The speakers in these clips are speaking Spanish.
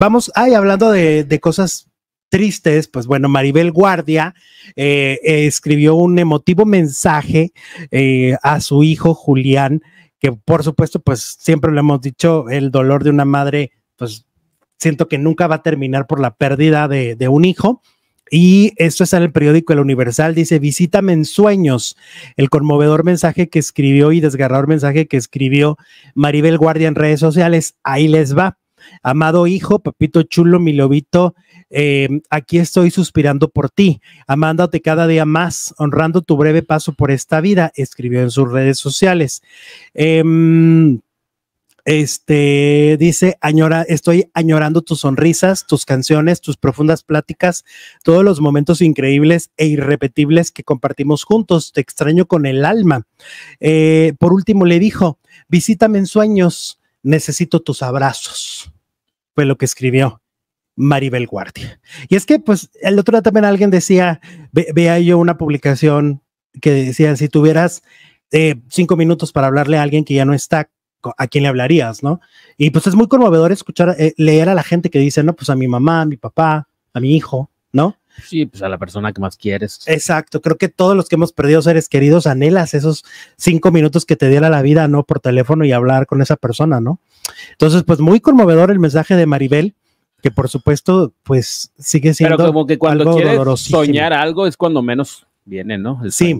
Vamos, ay, hablando de, cosas tristes, pues bueno, Maribel Guardia eh, escribió un emotivo mensaje eh, a su hijo Julián, que por supuesto, pues siempre lo hemos dicho, el dolor de una madre, pues siento que nunca va a terminar por la pérdida de, de un hijo. Y esto está en el periódico El Universal, dice, visítame en sueños, el conmovedor mensaje que escribió y desgarrador mensaje que escribió Maribel Guardia en redes sociales, ahí les va. Amado hijo, papito chulo, mi lobito, eh, aquí estoy suspirando por ti, amándote cada día más, honrando tu breve paso por esta vida, escribió en sus redes sociales. Em, este dice, añora, estoy añorando tus sonrisas, tus canciones, tus profundas pláticas, todos los momentos increíbles e irrepetibles que compartimos juntos. Te extraño con el alma. Eh, por último, le dijo, visítame en sueños, necesito tus abrazos lo que escribió Maribel Guardia. Y es que, pues, el otro día también alguien decía, vea veía yo una publicación que decía, si tuvieras eh, cinco minutos para hablarle a alguien que ya no está, ¿a quién le hablarías, no? Y pues es muy conmovedor escuchar, eh, leer a la gente que dice, no, pues a mi mamá, a mi papá, a mi hijo, ¿no? Sí, pues a la persona que más quieres. Exacto, creo que todos los que hemos perdido seres queridos anhelas esos cinco minutos que te diera la vida, ¿no? Por teléfono y hablar con esa persona, ¿no? Entonces, pues muy conmovedor el mensaje de Maribel, que por supuesto, pues sigue siendo. Pero como que cuando quieres soñar algo es cuando menos viene, ¿no? sí,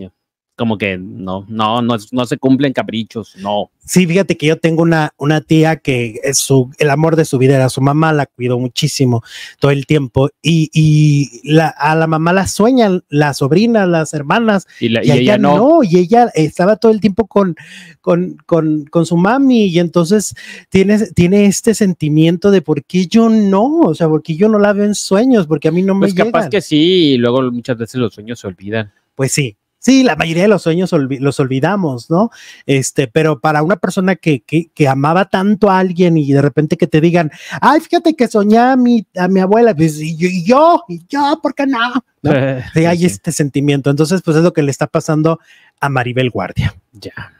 como que no, no, no, no se cumplen caprichos, no. Sí, fíjate que yo tengo una, una tía que es su, el amor de su vida era su mamá, la cuidó muchísimo todo el tiempo y, la, a la mamá la sueñan las sobrina, las hermanas y, ella, no. y ella estaba todo el tiempo con, con, con, con su mami y entonces tiene, tiene este sentimiento de por qué yo no, o sea, porque yo no la veo en sueños, porque a mí no me me... Pues capaz que sí, y luego muchas veces los sueños se olvidan. Pues sí, Sí, la mayoría de los sueños los olvidamos, ¿no? Este, pero para una persona que, que, amaba tanto a alguien y de repente que te digan, ay, fíjate que soñé a mi, a mi abuela, pues, y, yo, y yo, ¿por qué no? hay este sentimiento. Entonces, pues es lo que le está pasando a Maribel Guardia. Ya.